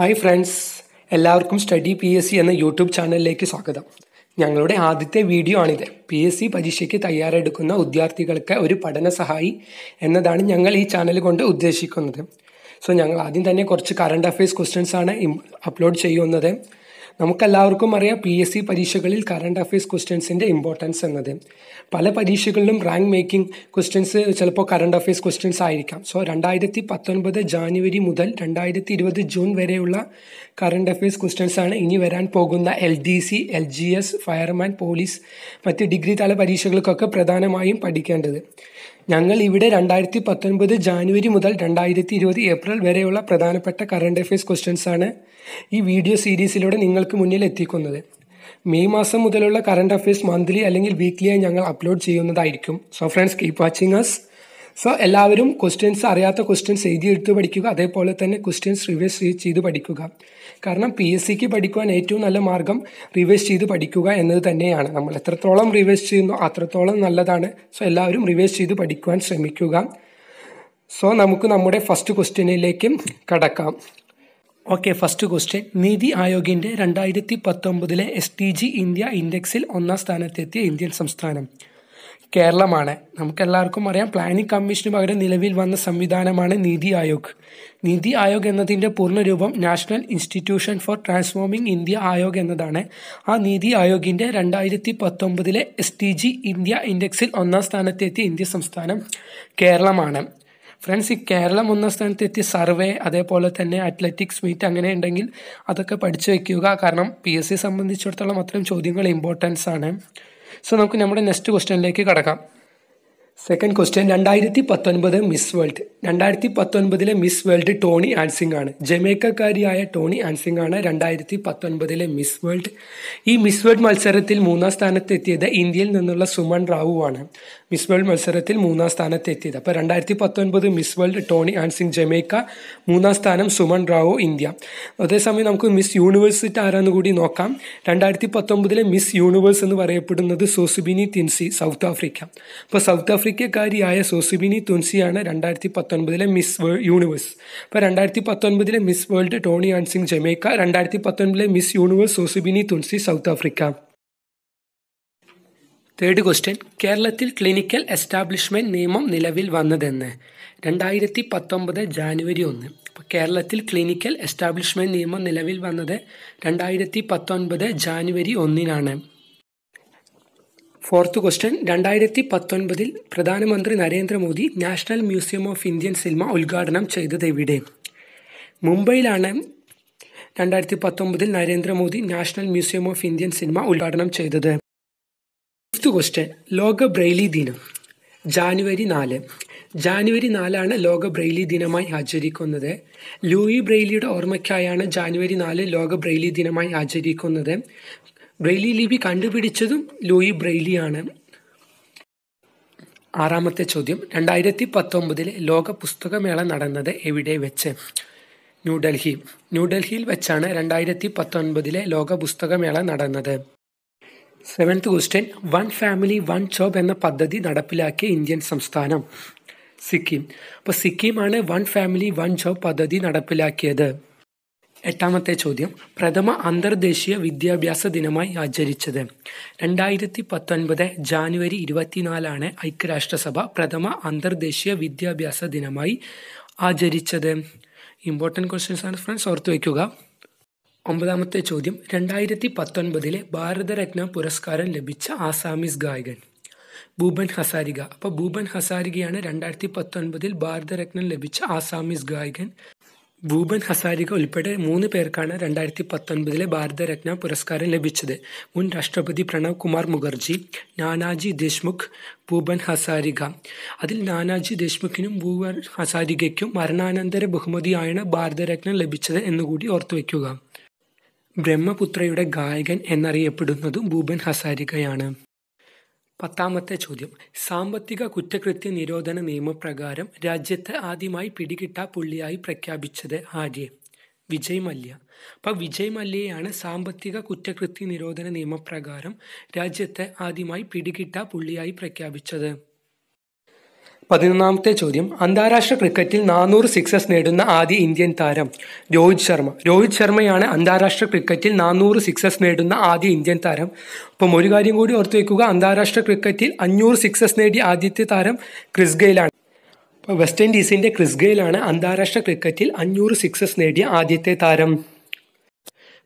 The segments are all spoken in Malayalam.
ഹായ് ഫ്രണ്ട്സ് എല്ലാവർക്കും സ്റ്റഡി പി എസ് സി എന്ന യൂട്യൂബ് ചാനലിലേക്ക് സ്വാഗതം ഞങ്ങളുടെ ആദ്യത്തെ വീഡിയോ ആണിത് പി എസ് സി പരീക്ഷയ്ക്ക് തയ്യാറെടുക്കുന്ന വിദ്യാർത്ഥികൾക്ക് ഒരു പഠന സഹായി എന്നതാണ് ഞങ്ങൾ ഈ ചാനൽ കൊണ്ട് ഉദ്ദേശിക്കുന്നത് സോ ഞങ്ങൾ ആദ്യം തന്നെ കുറച്ച് കറണ്ട് അഫയേഴ്സ് ക്വസ്റ്റ്യൻസ് ആണ് അപ്ലോഡ് ചെയ്യുന്നത് നമുക്കെല്ലാവർക്കും അറിയാം പി എസ് സി പരീക്ഷകളിൽ കറണ്ട് അഫയേഴ്സ് ക്വസ്റ്റ്യൻസിൻ്റെ ഇമ്പോർട്ടൻസ് എന്നത് പല പരീക്ഷകളിലും റാങ്ക് മേക്കിംഗ് ക്വസ്റ്റ്യൻസ് ചിലപ്പോൾ കറണ്ട് അഫയേഴ്സ് ക്വസ്റ്റ്യൻസ് ആയിരിക്കാം സോ രണ്ടായിരത്തി പത്തൊൻപത് ജാനുവരി മുതൽ രണ്ടായിരത്തി ഇരുപത് ജൂൺ വരെയുള്ള കറണ്ട് അഫയേഴ്സ് ക്വസ്റ്റ്യൻസ് ആണ് ഇനി വരാൻ പോകുന്ന L D C L G S fireman police മറ്റ് ഡിഗ്രി തല പരീക്ഷകൾക്കൊക്കെ പ്രധാനമായും പഠിക്കേണ്ടത് ഞങ്ങൾ ഇവിടെ രണ്ടായിരത്തി പത്തൊൻപത് ജാനുവരി മുതൽ രണ്ടായിരത്തി ഇരുപത് ഏപ്രിൽ വരെയുള്ള പ്രധാനപ്പെട്ട കറണ്ട് അഫയേഴ്സ് ആണ് ഈ വീഡിയോ സീരീസിലൂടെ നിങ്ങൾക്ക് മുന്നിൽ എത്തിക്കുന്നത് മെയ് മാസം മുതലുള്ള കറണ്ട് അഫയേഴ്സ് മന്ത്ലി അല്ലെങ്കിൽ വീക്ക്ലിയായി ഞങ്ങൾ അപ്ലോഡ് ചെയ്യുന്നതായിരിക്കും so friends keep watching us so എല്ലാവരും ക്വസ്റ്റ്യൻസ് അറിയാത്ത ക്വസ്റ്റ്യൻസ് എടുത്ത് പഠിക്കുക അതേപോലെ തന്നെ ക്വസ്റ്റ്യൻസ് റിവേഴ്സ് ചെയ്ത് പഠിക്കുക കാരണം പി എസ് സിക്ക് പഠിക്കുവാൻ ഏറ്റവും നല്ല മാർഗം റിവേഴ്സ് ചെയ്ത് പഠിക്കുക എന്നത് തന്നെയാണ് നമ്മൾ എത്രത്തോളം റിവേഴ്സ് ചെയ്യുന്നു അത്രത്തോളം നല്ലതാണ് സോ എല്ലാവരും റിവേഴ്സ് ചെയ്ത് പഠിക്കുവാൻ ശ്രമിക്കുക സോ നമുക്ക് നമ്മുടെ ഫസ്റ്റ് ക്വസ്റ്റ്യനിലേക്ക് കടക്കാം ഓക്കെ ഫസ്റ്റ് ക്വസ്റ്റ്യൻ നീതി ആയോഗിൻ്റെ രണ്ടായിരത്തി പത്തൊമ്പതിലെ എസ് ടി ജി ഇന്ത്യ ഇൻഡെക്സിൽ ഒന്നാം സ്ഥാനത്തെത്തിയ ഇന്ത്യൻ സംസ്ഥാനം കേരളമാണ് നമുക്കെല്ലാവർക്കും അറിയാം പ്ലാനിംഗ് കമ്മീഷന് പകരം നിലവിൽ വന്ന സംവിധാനമാണ് നീതി ആയോഗ് നീതി ആയോഗ് എന്നതിൻ്റെ പൂർണ്ണരൂപം National Institution for Transforming India Aayog എന്നതാണ് ആ നീതി ആയോഗിൻ്റെ രണ്ടായിരത്തി പത്തൊമ്പതിലെ എസ് ടി ജി ഇന്ത്യ ഇൻഡെക്സിൽ ഒന്നാം സ്ഥാനത്തെത്തിയ ഇന്ത്യ സംസ്ഥാനം കേരളമാണ് ഫ്രണ്ട്സ് ഈ കേരളം ഒന്നാം സ്ഥാനത്തെത്തിയ സർവേ അതേപോലെ തന്നെ അത്ലറ്റിക്സ് മീറ്റ് അങ്ങനെ ഉണ്ടെങ്കിൽ അതൊക്കെ പഠിച്ചു വയ്ക്കുക കാരണം പി എസ് സി സംബന്ധിച്ചിടത്തോളം അത്രയും ചോദ്യങ്ങൾ ഇമ്പോർട്ടൻസ് ആണ് സോ നമുക്ക് നമ്മുടെ നെക്സ്റ്റ് ക്വസ്റ്റ്യനിലേക്ക് കടക്കാം സെക്കൻഡ് ക്വസ്റ്റ്യൻ രണ്ടായിരത്തി പത്തൊൻപത് മിസ് വേൾഡ് രണ്ടായിരത്തി പത്തൊൻപതിലെ മിസ് വേൾഡ് ടോണി ആൻസിംഗ് ആണ് ജമൈക്കക്കാരിയായ ടോണി ആൻസിംഗ് ആണ് രണ്ടായിരത്തി പത്തൊൻപതിലെ മിസ് വേൾഡ് ഈ മിസ് വേൾഡ് മത്സരത്തിൽ മൂന്നാം സ്ഥാനത്തെത്തിയത് ഇന്ത്യയിൽ നിന്നുള്ള സുമൺ റാവു ആണ് മിസ് വേൾഡ് മത്സരത്തിൽ മൂന്നാം സ്ഥാനത്തെത്തിയത് അപ്പോൾ രണ്ടായിരത്തി പത്തൊൻപത് Miss World Toni Ann Singh Jamaica മൂന്നാം സ്ഥാനം സുമൺ റാവു ഇന്ത്യ അതേസമയം നമുക്ക് മിസ് യൂണിവേഴ്സ് ആരാന്ന് കൂടി നോക്കാം രണ്ടായിരത്തി പത്തൊൻപതിലെ മിസ് യൂണിവേഴ്സ് എന്ന് പറയപ്പെടുന്നത് സോസുബിനി തിൻസി സൗത്ത് ആഫ്രിക്ക അപ്പോൾ സൗത്ത് ആഫ്രിക്ക ദക്ഷിണാഫ്രിക്കക്കാരിയായ സോസുബിനി തുൻസിയാണ് രണ്ടായിരത്തി പത്തൊൻപതിലെ മിസ് വേൾഡ് യൂണിവേഴ്സ് അപ്പോൾ രണ്ടായിരത്തി പത്തൊൻപതിലെ Miss World Toni Ann Singh Jamaica രണ്ടായിരത്തി പത്തൊൻപതിലെ Miss Universe Zozibini Tunzi South Africa third question കേരളത്തിൽ ക്ലിനിക്കൽ എസ്റ്റാബ്ലിഷ്മെൻറ്റ് നിയമം നിലവിൽ വന്നതെന്ന് രണ്ടായിരത്തി പത്തൊമ്പത് ജാനുവരി ഒന്ന് അപ്പോൾ കേരളത്തിൽ ക്ലിനിക്കൽ എസ്റ്റാബ്ലിഷ്മെൻറ്റ് നിയമം നിലവിൽ വന്നത് രണ്ടായിരത്തി പത്തൊൻപത് ജാനുവരി ഒന്നിനാണ് ഫോർത്ത് ക്വസ്റ്റ്യൻ രണ്ടായിരത്തി പത്തൊൻപതിൽ പ്രധാനമന്ത്രി Narendra Modi national museum of Indian cinema ഉദ്ഘാടനം ചെയ്തത് എവിടെ മുംബൈയിലാണ് രണ്ടായിരത്തി പത്തൊമ്പതിൽ Narendra Modi national museum of Indian cinema ഉദ്ഘാടനം ചെയ്തത് ഫിഫ്ത്ത് ക്വസ്റ്റ്യൻ ലോക ബ്രെയിലി ദിനം ജാനുവരി നാല് ജാനുവരി നാലാണ് ലോക ബ്രെയിലി ദിനമായി ആചരിക്കുന്നത് ലൂയി ബ്രെയിലിയുടെ ഓർമ്മയ്ക്കായാണ് ജാനുവരി നാല് ലോക ബ്രെയിലി ദിനമായി ആചരിക്കുന്നത് ബ്രെയിലി ലിപി കണ്ടുപിടിച്ചതും ലൂയി ബ്രെയിലിയാണ് ആറാമത്തെ ചോദ്യം രണ്ടായിരത്തി പത്തൊമ്പതിലെ ലോക പുസ്തകമേള നടന്നത് എവിടെ വെച്ച് ന്യൂഡൽഹി ന്യൂഡൽഹിയിൽ വെച്ചാണ് രണ്ടായിരത്തി പത്തൊൻപതിലെ ലോക പുസ്തകമേള നടന്നത് seventh question one family one job എന്ന പദ്ധതി നടപ്പിലാക്കിയ ഇന്ത്യൻ സംസ്ഥാനം സിക്കിം അപ്പോൾ സിക്കിമാണ് വൺ ഫാമിലി വൺ ജോബ് പദ്ധതി നടപ്പിലാക്കിയത് എട്ടാമത്തെ ചോദ്യം പ്രഥമ അന്തർദേശീയ വിദ്യാഭ്യാസ ദിനമായി ആചരിച്ചത് രണ്ടായിരത്തി പത്തൊൻപത് ജാനുവരി ഇരുപത്തിനാലാണ് ഐക്യരാഷ്ട്രസഭ പ്രഥമ അന്തർദേശീയ വിദ്യാഭ്യാസ ദിനമായി ആചരിച്ചത് ഇമ്പോർട്ടൻറ്റ് ക്വസ്റ്റ്യൻസ് ആണ് ഫ്രണ്ട്സ് ഓർത്തു വയ്ക്കുക ഒമ്പതാമത്തെ ചോദ്യം രണ്ടായിരത്തി പത്തൊൻപതിലെ ഭാരതരത്ന പുരസ്കാരം ലഭിച്ച ആസാമീസ് ഗായകൻ ഭൂപൻ ഹസാരിക അപ്പോൾ ഭൂപൻ ഹസാരികയാണ് രണ്ടായിരത്തി പത്തൊൻപതിൽ ഭാരതരത്നം ലഭിച്ച ആസാമീസ് ഗായകൻ ഭൂപൻ ഹസാരിക ഉൾപ്പെടെ മൂന്ന് പേർക്കാണ് രണ്ടായിരത്തി പത്തൊൻപതിലെ ഭാരതരത്ന പുരസ്കാരം ലഭിച്ചത് മുൻ രാഷ്ട്രപതി പ്രണവ് കുമാർ മുഖർജി നാനാജി ദേശ്മുഖ് ഭൂപൻ ഹസാരിക അതിൽ നാനാജി ദേശ്മുഖിനും ഭൂപൻ ഹസാരികയ്ക്കും മരണാനന്തര ബഹുമതിയാണ് ഭാരതരത്ന ലഭിച്ചത് എന്നുകൂടി ഓർത്തുവെക്കുക ബ്രഹ്മപുത്രയുടെ ഗായകൻ എന്നറിയപ്പെടുന്നതും ഭൂപൻ ഹസാരികയാണ് പത്താമത്തെ ചോദ്യം സാമ്പത്തിക കുറ്റകൃത്യ നിരോധന നിയമപ്രകാരം രാജ്യത്ത് ആദ്യമായി പിടികിട്ട പുള്ളിയായി പ്രഖ്യാപിച്ചത് ആര്യ വിജയ് മല്യ അപ്പം വിജയ് മല്യയാണ് സാമ്പത്തിക കുറ്റകൃത്യ നിരോധന നിയമപ്രകാരം രാജ്യത്തെ ആദ്യമായി പിടികിട്ട പുള്ളിയായി പ്രഖ്യാപിച്ചത് പതിനൊന്നാമത്തെ ചോദ്യം അന്താരാഷ്ട്ര ക്രിക്കറ്റിൽ നാനൂറ് സിക്സസ് നേടുന്ന ആദ്യ ഇന്ത്യൻ താരം രോഹിത് ശർമ്മ രോഹിത് ശർമ്മയാണ് അന്താരാഷ്ട്ര ക്രിക്കറ്റിൽ നാനൂറ് സിക്സസ് നേടുന്ന ആദ്യ ഇന്ത്യൻ താരം അപ്പം ഒരു കാര്യം കൂടി ഓർത്തു വയ്ക്കുക അന്താരാഷ്ട്ര ക്രിക്കറ്റിൽ അഞ്ഞൂറ് സിക്സസ് നേടിയ ആദ്യത്തെ താരം ക്രിസ് ഗെയിലാണ് വെസ്റ്റ് ഇൻഡീസിൻ്റെ ക്രിസ് ഗെയിലാണ് അന്താരാഷ്ട്ര ക്രിക്കറ്റിൽ അഞ്ഞൂറ് സിക്സസ് നേടിയ ആദ്യത്തെ താരം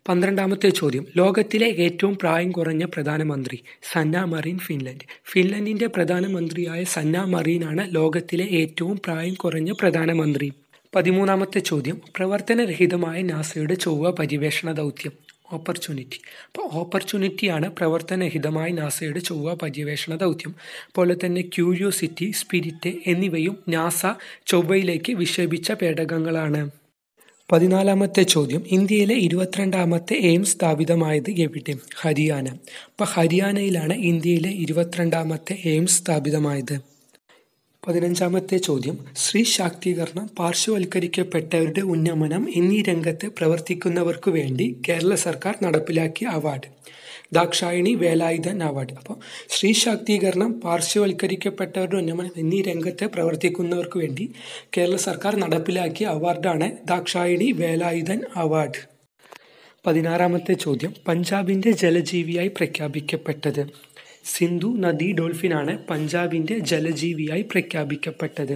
പന്ത്രണ്ടാമത്തെ ചോദ്യം ലോകത്തിലെ ഏറ്റവും പ്രായം കുറഞ്ഞ പ്രധാനമന്ത്രി സന്ന മറീൻ ഫിൻലൻഡ് ഫിൻലൻഡിന്റെ പ്രധാനമന്ത്രിയായ സന്ന മറീനാണ് ലോകത്തിലെ ഏറ്റവും പ്രായം കുറഞ്ഞ പ്രധാനമന്ത്രി പതിമൂന്നാമത്തെ ചോദ്യം പ്രവർത്തനരഹിതമായ നാസയുടെ ചൊവ്വ പര്യവേഷണ ദൗത്യം ഓപ്പർച്യൂണിറ്റി അപ്പോൾ ഓപ്പർച്യൂണിറ്റിയാണ് പ്രവർത്തനരഹിതമായ നാസയുടെ ചൊവ്വ പര്യവേഷണ ദൗത്യം പോലെ തന്നെ ക്യൂരിയോസിറ്റി സ്പിരിറ്റ് എന്നിവയും നാസ ചൊവ്വയിലേക്ക് വിക്ഷേപിച്ച പേടകങ്ങളാണ് പതിനാലാമത്തെ ചോദ്യം ഇന്ത്യയിലെ ഇരുപത്തിരണ്ടാമത്തെ എയിംസ് സ്ഥാപിതമായത് എവിടെ ഹരിയാന അപ്പോൾ ഹരിയാനയിലാണ് ഇന്ത്യയിലെ ഇരുപത്തിരണ്ടാമത്തെ എയിംസ് സ്ഥാപിതമായത് പതിനഞ്ചാമത്തെ ചോദ്യം സ്ത്രീ ശാക്തീകരണം പാർശ്വവൽക്കരിക്കപ്പെട്ടവരുടെ ഉന്നമനം എന്നീ രംഗത്ത് പ്രവർത്തിക്കുന്നവർക്കു വേണ്ടി കേരള സർക്കാർ നടപ്പിലാക്കിയ അവാർഡ് ദാക്ഷായണി വേലായുധൻ അവാർഡ് അപ്പോൾ സ്ത്രീ ശാക്തീകരണം പാർശ്വവൽക്കരിക്കപ്പെട്ടവരുടെ ഉന്നമനം എന്നീ രംഗത്തെ പ്രവർത്തിക്കുന്നവർക്ക് വേണ്ടി കേരള സർക്കാർ നടപ്പിലാക്കിയ അവാർഡാണ് ദാക്ഷായണി വേലായുധൻ അവാർഡ് പതിനാറാമത്തെ ചോദ്യം പഞ്ചാബിൻ്റെ ജലജീവിയായി പ്രഖ്യാപിക്കപ്പെട്ടത് സിന്ധു നദി ഡോൾഫിനാണ് പഞ്ചാബിൻ്റെ ജലജീവിയായി പ്രഖ്യാപിക്കപ്പെട്ടത്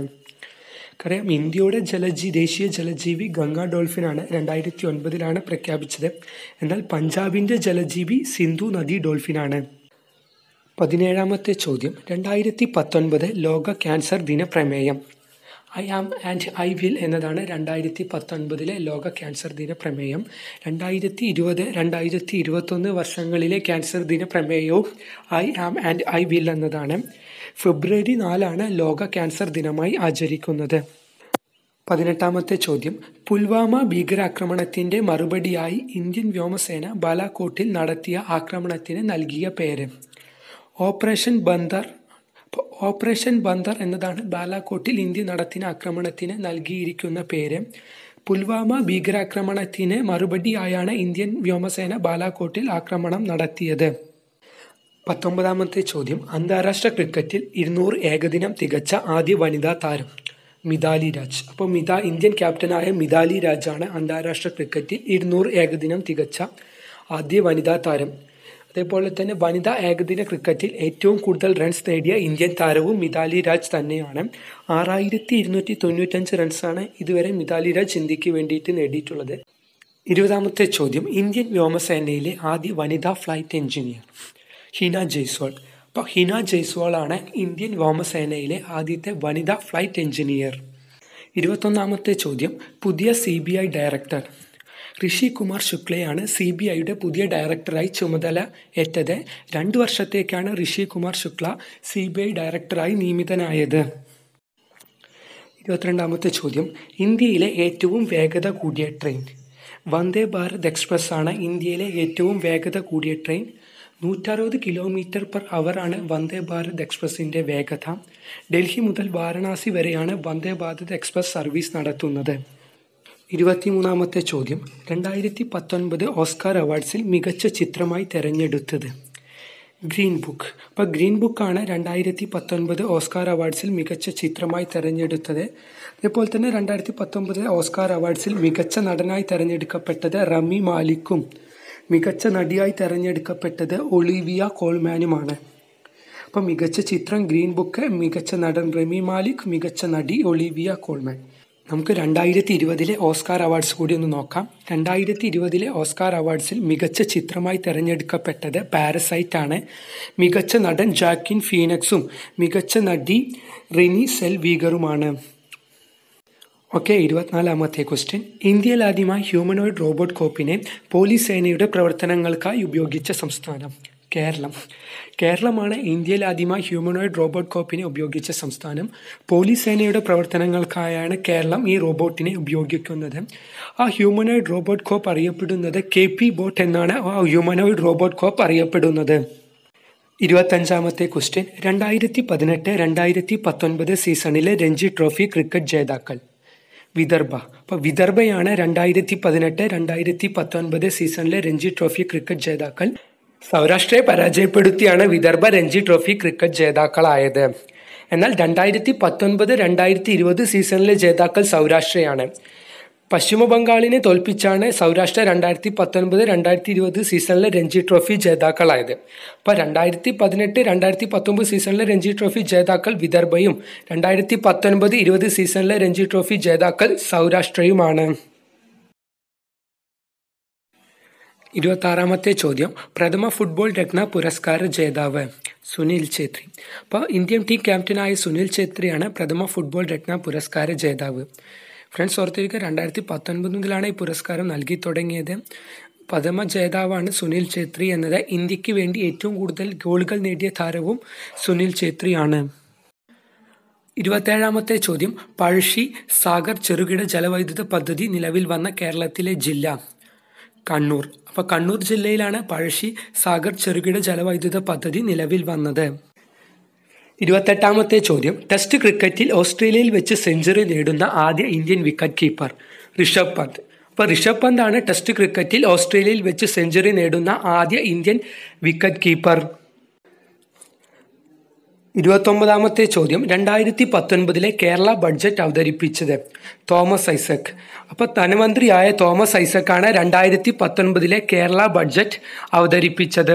നമുക്കറിയാം ഇന്ത്യയുടെ ജലജീ ദേശീയ ജലജീവി ഗംഗാ ഡോൾഫിനാണ് രണ്ടായിരത്തി ഒൻപതിലാണ് പ്രഖ്യാപിച്ചത് എന്നാൽ പഞ്ചാബിൻ്റെ ജലജീവി സിന്ധു നദി ഡോൾഫിനാണ് പതിനേഴാമത്തെ ചോദ്യം രണ്ടായിരത്തി പത്തൊൻപത് ലോക ക്യാൻസർ ദിന പ്രമേയം I am and I will എന്നതാണ് രണ്ടായിരത്തി പത്തൊൻപതിലെ ലോക ക്യാൻസർ ദിന പ്രമേയം രണ്ടായിരത്തി ഇരുപത് രണ്ടായിരത്തി ഇരുപത്തൊന്ന് വർഷങ്ങളിലെ ക്യാൻസർ ദിന പ്രമേയവും I am and I will എന്നതാണ് ഫെബ്രുവരി നാലാണ് ലോക ക്യാൻസർ ദിനമായി ആചരിക്കുന്നത് പതിനെട്ടാമത്തെ ചോദ്യം പുൽവാമ ഭീകരാക്രമണത്തിൻ്റെ മറുപടിയായി ഇന്ത്യൻ വ്യോമസേന ബാലാക്കോട്ടിൽ നടത്തിയ ആക്രമണത്തിന് നൽകിയ പേര് ഓപ്പറേഷൻ ബന്ദർ ഓപ്പറേഷൻ ബന്ദർ എന്നതാണ് ബാലാക്കോട്ടിൽ ഇന്ത്യ നടത്തിയ ആക്രമണത്തിന് നൽകിയിരിക്കുന്ന പേര് പുൽവാമ ഭീകരാക്രമണത്തിന് മറുപടിയായാണ് ഇന്ത്യൻ വ്യോമസേന ബാലാക്കോട്ടിൽ ആക്രമണം നടത്തിയത് പത്തൊമ്പതാമത്തെ ചോദ്യം അന്താരാഷ്ട്ര ക്രിക്കറ്റിൽ ഇരുന്നൂറ് ഏകദിനം തികച്ച ആദ്യ വനിതാ താരം മിതാലി രാജ് അപ്പോൾ മിത ഇന്ത്യൻ ക്യാപ്റ്റനായ മിതാലി രാജാണ് അന്താരാഷ്ട്ര ക്രിക്കറ്റിൽ ഇരുന്നൂറ് ഏകദിനം തികച്ച ആദ്യ വനിതാ താരം അതേപോലെ തന്നെ വനിതാ ഏകദിന ക്രിക്കറ്റിൽ ഏറ്റവും കൂടുതൽ റൺസ് നേടിയ ഇന്ത്യൻ താരവും മിതാലി രാജ് തന്നെയാണ് ആറായിരത്തി ഇരുന്നൂറ്റി തൊണ്ണൂറ്റഞ്ച് റൺസാണ് ഇതുവരെ മിതാലി രാജ് ഇന്ത്യക്ക് വേണ്ടിയിട്ട് നേടിയിട്ടുള്ളത് ഇരുപതാമത്തെ ചോദ്യം ഇന്ത്യൻ വ്യോമസേനയിലെ ആദ്യ വനിതാ ഫ്ലൈറ്റ് എഞ്ചിനീയർ ഹിന ജയ്സ്വാൾ അപ്പോൾ ഹിന ജയ്സ്വാളാണ് ആണ് ഇന്ത്യൻ വ്യോമസേനയിലെ ആദ്യത്തെ വനിതാ ഫ്ലൈറ്റ് എഞ്ചിനീയർ ഇരുപത്തൊന്നാമത്തെ ചോദ്യം പുതിയ C B I director Rishi Kumar ശുക്ലയാണ് സി ബി ഐയുടെ പുതിയ ഡയറക്ടറായി ചുമതല ഏറ്റത് രണ്ടു വർഷത്തേക്കാണ് Rishi Kumar Shukla C B I ഡയറക്ടറായി നിയമിതനായത് ഇരുപത്തിരണ്ടാമത്തെ ചോദ്യം ഇന്ത്യയിലെ ഏറ്റവും വേഗത കൂടിയ ട്രെയിൻ വന്ദേ ഭാരത് എക്സ്പ്രസ് ആണ് ഇന്ത്യയിലെ ഏറ്റവും വേഗത കൂടിയ ട്രെയിൻ നൂറ്ററുപത് കിലോമീറ്റർ പെർ അവർ ആണ് വന്ദേ ഭാരത് എക്സ്പ്രസിൻ്റെ വേഗത ഡൽഹി മുതൽ വാരണാസി വരെയാണ് വന്ദേ ഭാരത് എക്സ്പ്രസ് സർവീസ് നടത്തുന്നത് ഇരുപത്തിമൂന്നാമത്തെ ചോദ്യം രണ്ടായിരത്തി പത്തൊൻപത് ഓസ്കാർ അവാർഡ്സിൽ മികച്ച ചിത്രമായി തിരഞ്ഞെടുത്തത് ഗ്രീൻ ബുക്ക് അപ്പോൾ ഗ്രീൻ ബുക്കാണ് രണ്ടായിരത്തി പത്തൊൻപത് ഓസ്കാർ അവാർഡ്സിൽ മികച്ച ചിത്രമായി തിരഞ്ഞെടുത്തത് അതേപോലെ തന്നെ രണ്ടായിരത്തി പത്തൊൻപത് ഓസ്കാർ അവാർഡ്സിൽ മികച്ച നടനായി തിരഞ്ഞെടുക്കപ്പെട്ടത് റമി മാലിക്കും മികച്ച നടിയായി തിരഞ്ഞെടുക്കപ്പെട്ടത് ഒളിവിയ കോൾമാനുമാണ് അപ്പം മികച്ച ചിത്രം ഗ്രീൻ ബുക്ക് മികച്ച നടൻ റമി മാലിക് മികച്ച നടി ഒളിവിയ കോൾമാൻ നമുക്ക് രണ്ടായിരത്തി ഇരുപതിലെ ഓസ്കാർ അവാർഡ്സ് കൂടി ഒന്ന് നോക്കാം രണ്ടായിരത്തി ഇരുപതിലെ ഓസ്കാർ അവാർഡ്സിൽ മികച്ച ചിത്രമായി തിരഞ്ഞെടുക്കപ്പെട്ടത് പാരസൈറ്റ് ആണ് മികച്ച നടൻ ജാക്കിൻ ഫീനക്സും മികച്ച നടി റിനി സെൽ വീഗറുമാണ് ഓക്കെ ഇരുപത്തിനാലാമത്തെ ക്വസ്റ്റ്യൻ ഇന്ത്യയിൽ ആദ്യമായി ഹ്യൂമനോയിഡ് റോബോട്ട് കോപ്പിനെ പോലീസ് സേനയുടെ പ്രവർത്തനങ്ങൾക്കായി ഉപയോഗിച്ച സംസ്ഥാനം കേരളം കേരളമാണ് ഇന്ത്യയിൽ ആദ്യമായി ഹ്യൂമനോയിഡ് റോബോട്ട് കോപ്പിനെ ഉപയോഗിച്ച സംസ്ഥാനം പോലീസ് സേനയുടെ പ്രവർത്തനങ്ങൾക്കായാണ് കേരളം ഈ റോബോട്ടിനെ ഉപയോഗിക്കുന്നത് ആ ഹ്യൂമനോയിഡ് റോബോട്ട് കോപ്പ് അറിയപ്പെടുന്നത് കെ പി ബോട്ട് എന്നാണ് ആ ഹ്യൂമനോയിഡ് റോബോട്ട് കോപ്പ് അറിയപ്പെടുന്നത് ഇരുപത്തഞ്ചാമത്തെ ക്വസ്റ്റ്യൻ രണ്ടായിരത്തി പതിനെട്ട് രണ്ടായിരത്തി പത്തൊൻപത് സീസണിലെ രഞ്ജി ട്രോഫി ക്രിക്കറ്റ് ജേതാക്കൾ വിദർഭ അപ്പോൾ വിദർഭയാണ് രണ്ടായിരത്തി പതിനെട്ട് രണ്ടായിരത്തി പത്തൊൻപത് സീസണിലെ രഞ്ജി ട്രോഫി ക്രിക്കറ്റ് ജേതാക്കൾ സൗരാഷ്ട്രയെ പരാജയപ്പെടുത്തിയാണ് വിദർഭ രഞ്ജി ട്രോഫി ക്രിക്കറ്റ് ജേതാക്കളായത് എന്നാൽ രണ്ടായിരത്തി പത്തൊൻപത് രണ്ടായിരത്തി ഇരുപത് സീസണിലെ ജേതാക്കൾ സൗരാഷ്ട്രയാണ് പശ്ചിമ ബംഗാളിനെ തോൽപ്പിച്ചാണ് സൗരാഷ്ട്ര രണ്ടായിരത്തി പത്തൊൻപത് രണ്ടായിരത്തി ഇരുപത് സീസണിലെ രഞ്ജി ട്രോഫി ജേതാക്കളായത് അപ്പോൾ രണ്ടായിരത്തി പതിനെട്ട് രണ്ടായിരത്തി പത്തൊമ്പത് സീസണിലെ രഞ്ജി ട്രോഫി ജേതാക്കൾ വിദർഭയും രണ്ടായിരത്തി പത്തൊൻപത് ഇരുപത് സീസണിലെ രഞ്ജി ട്രോഫി ജേതാക്കൾ സൗരാഷ്ട്രയുമാണ് ഇരുപത്താറാമത്തെ ചോദ്യം പ്രഥമ ഫുട്ബോൾ രത്ന പുരസ്കാര ജേതാവ് സുനിൽ ഛേത്രി അപ്പോൾ ഇന്ത്യൻ ടീം ക്യാപ്റ്റനായ സുനിൽ ഛേത്രിയാണ് പ്രഥമ ഫുട്ബോൾ രത്ന പുരസ്കാര ജേതാവ് ഫ്രണ്ട്സ് ഓർത്തിരിക്കുക രണ്ടായിരത്തി പത്തൊൻപത് മുതലാണ് ഈ പുരസ്കാരം നൽകി തുടങ്ങിയത് പ്രഥമ ജേതാവാണ് സുനിൽ ഛേത്രി എന്നത് ഇന്ത്യക്ക് വേണ്ടി ഏറ്റവും കൂടുതൽ ഗോളുകൾ നേടിയ താരവും സുനിൽ ഛേത്രിയാണ് ഇരുപത്തേഴാമത്തെ ചോദ്യം പഴശ്ശി സാഗർ ചെറുകിട ജലവൈദ്യുത പദ്ധതി നിലവിൽ വന്ന കേരളത്തിലെ ജില്ല കണ്ണൂർ അപ്പോൾ കണ്ണൂർ ജില്ലയിലാണ് പഴശ്ശി സാഗർ ചെറുകിട ജലവൈദ്യുത പദ്ധതി നിലവിൽ വന്നത് ഇരുപത്തെട്ടാമത്തെ ചോദ്യം ടെസ്റ്റ് ക്രിക്കറ്റിൽ ഓസ്ട്രേലിയയിൽ വെച്ച് സെഞ്ചുറി നേടുന്ന ആദ്യ ഇന്ത്യൻ വിക്കറ്റ് കീപ്പർ ഋഷഭ് പന്ത് അപ്പോൾ ഋഷഭ് പന്താണ് ടെസ്റ്റ് ക്രിക്കറ്റിൽ ഓസ്ട്രേലിയയിൽ വെച്ച് സെഞ്ചുറി നേടുന്ന ആദ്യ ഇന്ത്യൻ വിക്കറ്റ് കീപ്പർ ഇരുപത്തൊമ്പതാമത്തെ ചോദ്യം രണ്ടായിരത്തി പത്തൊൻപതിലെ കേരള ബഡ്ജറ്റ് അവതരിപ്പിച്ചത് തോമസ് ഐസക് അപ്പൊ ധനമന്ത്രിയായ തോമസ് ഐസക്കാണ് രണ്ടായിരത്തി പത്തൊൻപതിലെ കേരള ബഡ്ജറ്റ് അവതരിപ്പിച്ചത്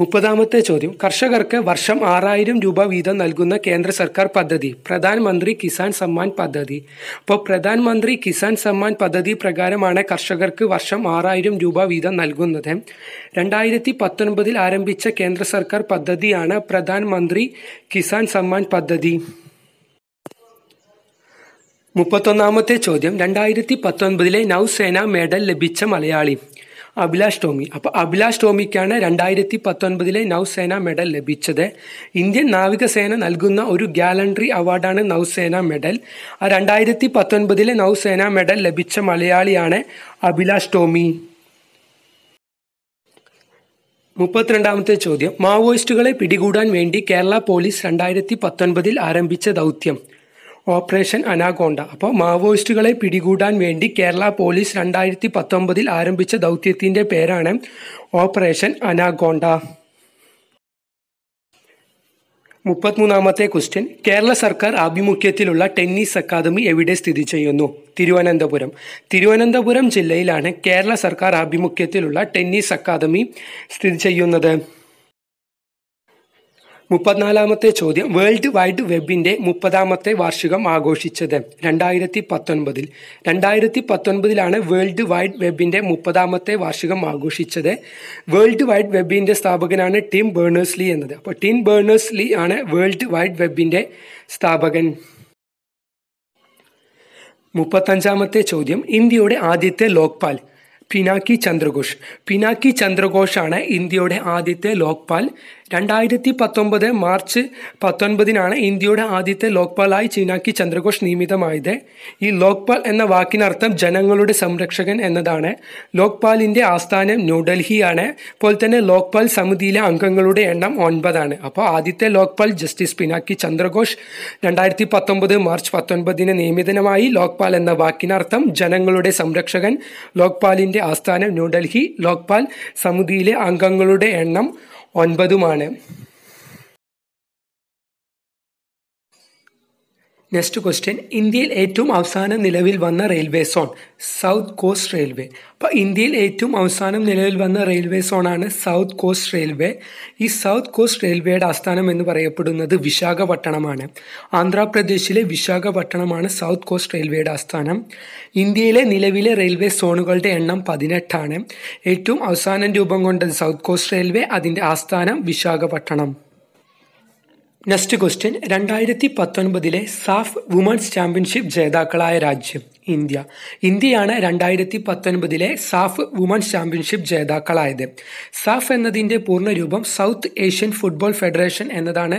മുപ്പതാമത്തെ ചോദ്യം കർഷകർക്ക് വർഷം ആറായിരം രൂപ വീതം നൽകുന്ന കേന്ദ്ര സർക്കാർ പദ്ധതി പ്രധാനമന്ത്രി കിസാൻ സമ്മാൻ പദ്ധതി അപ്പോൾ പ്രധാനമന്ത്രി കിസാൻ സമ്മാൻ പദ്ധതി പ്രകാരമാണ് കർഷകർക്ക് വർഷം ആറായിരം രൂപ വീതം നൽകുന്നത് രണ്ടായിരത്തി പത്തൊൻപതിൽ ആരംഭിച്ച കേന്ദ്ര സർക്കാർ പദ്ധതിയാണ് പ്രധാനമന്ത്രി കിസാൻ സമ്മാൻ പദ്ധതി മുപ്പത്തൊന്നാമത്തെ ചോദ്യം രണ്ടായിരത്തി പത്തൊൻപതിലെ നൗസേന മെഡൽ ലഭിച്ച മലയാളി അഭിലാഷ് ടോമി അപ്പൊ അഭിലാഷ് ടോമിക്കാണ് രണ്ടായിരത്തി പത്തൊൻപതിലെ നൗസേന മെഡൽ ലഭിച്ചത് ഇന്ത്യൻ നാവികസേന നൽകുന്ന ഒരു ഗാലൻട്രി അവാർഡാണ് നൗസേന മെഡൽ ആ രണ്ടായിരത്തി പത്തൊൻപതിലെ നൗസേന മെഡൽ ലഭിച്ച മലയാളിയാണ് അഭിലാഷ് ടോമി മുപ്പത്തിരണ്ടാമത്തെ ചോദ്യം മാവോയിസ്റ്റുകളെ പിടികൂടാൻ വേണ്ടി കേരള പോലീസ് രണ്ടായിരത്തി പത്തൊൻപതിൽ ആരംഭിച്ച ദൗത്യം ഓപ്പറേഷൻ അനാഗോണ്ട അപ്പോൾ മാവോയിസ്റ്റുകളെ പിടികൂടാൻ വേണ്ടി കേരള പോലീസ് രണ്ടായിരത്തി പത്തൊമ്പതിൽ ആരംഭിച്ച ദൗത്യത്തിൻ്റെ പേരാണ് ഓപ്പറേഷൻ അനാഗോണ്ട മുപ്പത്തിമൂന്നാമത്തെ ക്വസ്റ്റ്യൻ കേരള സർക്കാർ ആഭിമുഖ്യത്തിലുള്ള ടെന്നീസ് അക്കാദമി എവിടെ സ്ഥിതി ചെയ്യുന്നു തിരുവനന്തപുരം തിരുവനന്തപുരം ജില്ലയിലാണ് കേരള സർക്കാർ ആഭിമുഖ്യത്തിലുള്ള ടെന്നീസ് അക്കാദമി സ്ഥിതി ചെയ്യുന്നത് മുപ്പത്തിനാലാമത്തെ ചോദ്യം വേൾഡ് വൈഡ് വെബിൻ്റെ മുപ്പതാമത്തെ വാർഷികം ആഘോഷിച്ചത് രണ്ടായിരത്തി പത്തൊൻപതിൽ രണ്ടായിരത്തി പത്തൊൻപതിലാണ് വേൾഡ് വൈഡ് വെബിൻ്റെ മുപ്പതാമത്തെ വാർഷികം ആഘോഷിച്ചത് വേൾഡ് വൈഡ് വെബിൻ്റെ സ്ഥാപകനാണ് ടിം ബേണേഴ്സ് ലി എന്നത് അപ്പോൾ ടിം ബേണേഴ്സ് ലി ആണ് വേൾഡ് വൈഡ് വെബിൻ്റെ സ്ഥാപകൻ മുപ്പത്തഞ്ചാമത്തെ ചോദ്യം ഇന്ത്യയുടെ ആദ്യത്തെ ലോക്പാൽ പിനാക്കി ചന്ദ്രഘോഷ് പിനാക്കി ചന്ദ്രഘോഷാണ് ഇന്ത്യയുടെ ആദ്യത്തെ ലോക്പാൽ രണ്ടായിരത്തി പത്തൊമ്പത് മാർച്ച് പത്തൊൻപതിനാണ് ഇന്ത്യയുടെ ആദ്യത്തെ ലോക്പാലായി ചീനാക്കി ചന്ദ്രഘോഷ് നിയമിതമായത് ഈ ലോക്പാൽ എന്ന വാക്കിനർത്ഥം ജനങ്ങളുടെ സംരക്ഷകൻ എന്നതാണ് ലോക്പാലിൻ്റെ ആസ്ഥാനം ന്യൂഡൽഹിയാണ് പോലെ തന്നെ ലോക്പാൽ സമിതിയിലെ അംഗങ്ങളുടെ എണ്ണം ഒൻപതാണ് അപ്പോൾ ആദ്യത്തെ ലോക്പാൽ ജസ്റ്റിസ് പിനാക്കി ചന്ദ്രഘോഷ് രണ്ടായിരത്തി പത്തൊമ്പത് മാർച്ച് പത്തൊൻപതിന് നിയമിതനമായി ലോക്പാൽ എന്ന വാക്കിനർത്ഥം ജനങ്ങളുടെ സംരക്ഷകൻ ലോക്പാലിൻ്റെ ആസ്ഥാനം ന്യൂഡൽഹി ലോക്പാൽ സമിതിയിലെ അംഗങ്ങളുടെ എണ്ണം ഒൻപതുമാണ് നെക്സ്റ്റ് ക്വസ്റ്റ്യൻ ഇന്ത്യയിൽ ഏറ്റവും അവസാനം നിലവിൽ വന്ന railway zone South Coast Railway അപ്പോൾ ഇന്ത്യയിൽ ഏറ്റവും അവസാനം നിലവിൽ വന്ന റെയിൽവേ സോണാണ് സൗത്ത് കോസ്റ്റ് റെയിൽവേ ഈ സൗത്ത് കോസ്റ്റ് റെയിൽവേയുടെ ആസ്ഥാനം എന്ന് പറയപ്പെടുന്നത് വിശാഖപട്ടണമാണ് ആന്ധ്രാപ്രദേശിലെ വിശാഖപട്ടണമാണ് സൗത്ത് കോസ്റ്റ് റെയിൽവേയുടെ ആസ്ഥാനം ഇന്ത്യയിലെ നിലവിലെ റെയിൽവേ സോണുകളുടെ എണ്ണം പതിനെട്ടാണ് ഏറ്റവും അവസാനം രൂപം കൊണ്ടത് സൗത്ത് കോസ്റ്റ് റെയിൽവേ അതിൻ്റെ ആസ്ഥാനം വിശാഖപട്ടണം നെക്സ്റ്റ് ക്വസ്റ്റ്യൻ രണ്ടായിരത്തി പത്തൊൻപതിലെ സാഫ് വുമൺസ് ചാമ്പ്യൻഷിപ്പ് ജേതാക്കളായ രാജ്യം ഇന്ത്യ ഇന്ത്യയാണ് രണ്ടായിരത്തി പത്തൊൻപതിലെ സാഫ് വുമൺസ് ചാമ്പ്യൻഷിപ്പ് ജേതാക്കളായത് സാഫ് എന്നതിൻ്റെ പൂർണ്ണരൂപം സൗത്ത് ഏഷ്യൻ ഫുട്ബോൾ ഫെഡറേഷൻ എന്നതാണ്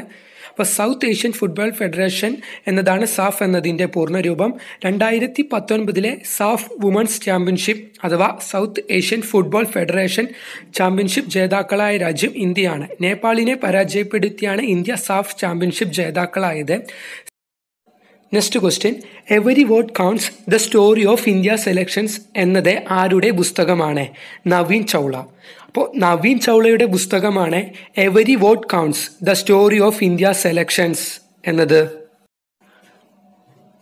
അപ്പോൾ സൗത്ത് ഏഷ്യൻ ഫുട്ബോൾ ഫെഡറേഷൻ എന്നതാണ് സാഫ് എന്നതിൻ്റെ പൂർണ്ണരൂപം രണ്ടായിരത്തി പത്തൊൻപതിലെ സാഫ് വുമൻസ് ചാമ്പ്യൻഷിപ്പ് അഥവാ South Asian Football Federation championship ജേതാക്കളായ രാജ്യം ഇന്ത്യയാണ് നേപ്പാളിനെ പരാജയപ്പെടുത്തിയാണ് ഇന്ത്യ സാഫ് ചാമ്പ്യൻഷിപ്പ് ജേതാക്കളായത് next question every vote counts the story of India selections എന്നത് ആരുടെ പുസ്തകമാണ് നവീൻ ചൗള അപ്പോൾ നവീൻ ചൗളയുടെ പുസ്തകമാണ് every vote counts the story of India selections എന്നത്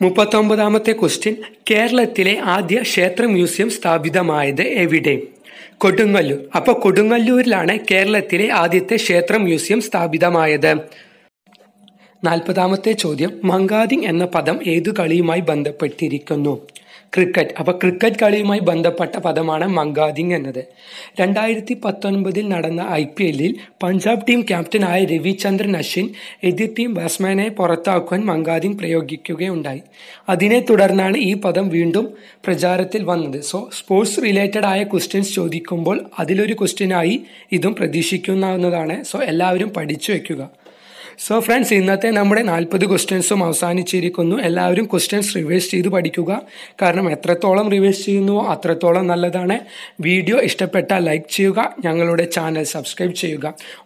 മുപ്പത്തൊമ്പതാമത്തെ ക്വസ്റ്റ്യൻ കേരളത്തിലെ ആദ്യ ക്ഷേത്ര മ്യൂസിയം സ്ഥാപിതമായത് എവിടെ കൊടുങ്ങല്ലൂർ അപ്പോൾ കൊടുങ്ങല്ലൂരിലാണ് കേരളത്തിലെ ആദ്യത്തെ ക്ഷേത്ര മ്യൂസിയം സ്ഥാപിതമായത് നാൽപ്പതാമത്തെ ചോദ്യം മങ്കാദിങ് എന്ന പദം ഏതു കളിയുമായി ബന്ധപ്പെട്ടിരിക്കുന്നു ക്രിക്കറ്റ് അപ്പൊ ക്രിക്കറ്റ് കളിയുമായി ബന്ധപ്പെട്ട പദമാണ് മങ്കാദിങ് എന്നത് രണ്ടായിരത്തി പത്തൊൻപതിൽ നടന്ന ഐ പി എല്ലിൽ പഞ്ചാബ് ടീം ക്യാപ്റ്റനായ രവിചന്ദ്രൻ അശ്വിൻ എതിർ ടീം ബാറ്റ്സ്മാനെ പുറത്താക്കുവാൻ മങ്കാദിങ് പ്രയോഗിക്കുകയുണ്ടായി അതിനെ തുടർന്നാണ് ഈ പദം വീണ്ടും പ്രചാരത്തിൽ വന്നത് സോ സ്പോർട്സ് റിലേറ്റഡ് ആയ ക്വസ്റ്റ്യൻസ് ചോദിക്കുമ്പോൾ അതിലൊരു ക്വസ്റ്റ്യനായി ഇതും പ്രതീക്ഷിക്കാവുന്നതാണ് സോ എല്ലാവരും പഠിച്ചു വയ്ക്കുക സോ ഫ്രണ്ട്സ് ഇന്നത്തെ നമ്മുടെ നാൽപ്പത് ക്വസ്റ്റ്യൻസും അവസാനിച്ചിരിക്കുന്നു എല്ലാവരും ക്വസ്റ്റ്യൻസ് റിവേഴ്സ് ചെയ്ത് പഠിക്കുക കാരണം എത്രത്തോളം റിവേഴ്സ് ചെയ്യുന്നുവോ അത്രത്തോളം നല്ലതാണ് വീഡിയോ ഇഷ്ടപ്പെട്ടാൽ ലൈക്ക് ചെയ്യുക ഞങ്ങളുടെ ചാനൽ സബ്സ്ക്രൈബ് ചെയ്യുക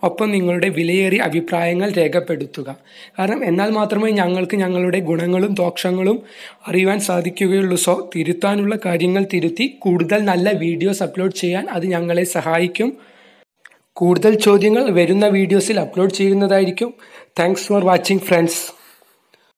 ഒപ്പം നിങ്ങളുടെ വിലയേറിയ അഭിപ്രായങ്ങൾ രേഖപ്പെടുത്തുക കാരണം എന്നാൽ മാത്രമേ ഞങ്ങൾക്ക് ഞങ്ങളുടെ ഗുണങ്ങളും ദോഷങ്ങളും അറിയുവാൻ സാധിക്കുകയുള്ളൂ സോ തിരുത്താനുള്ള കാര്യങ്ങൾ തിരുത്തി കൂടുതൽ നല്ല വീഡിയോസ് അപ്ലോഡ് ചെയ്യാൻ അത് ഞങ്ങളെ സഹായിക്കും കൂടുതൽ ചോദ്യങ്ങൾ വരുന്ന വീഡിയോസിൽ അപ്ലോഡ് ചെയ്യുന്നതായിരിക്കും താങ്ക്സ് ഫോർ വാച്ചിങ് ഫ്രണ്ട്സ്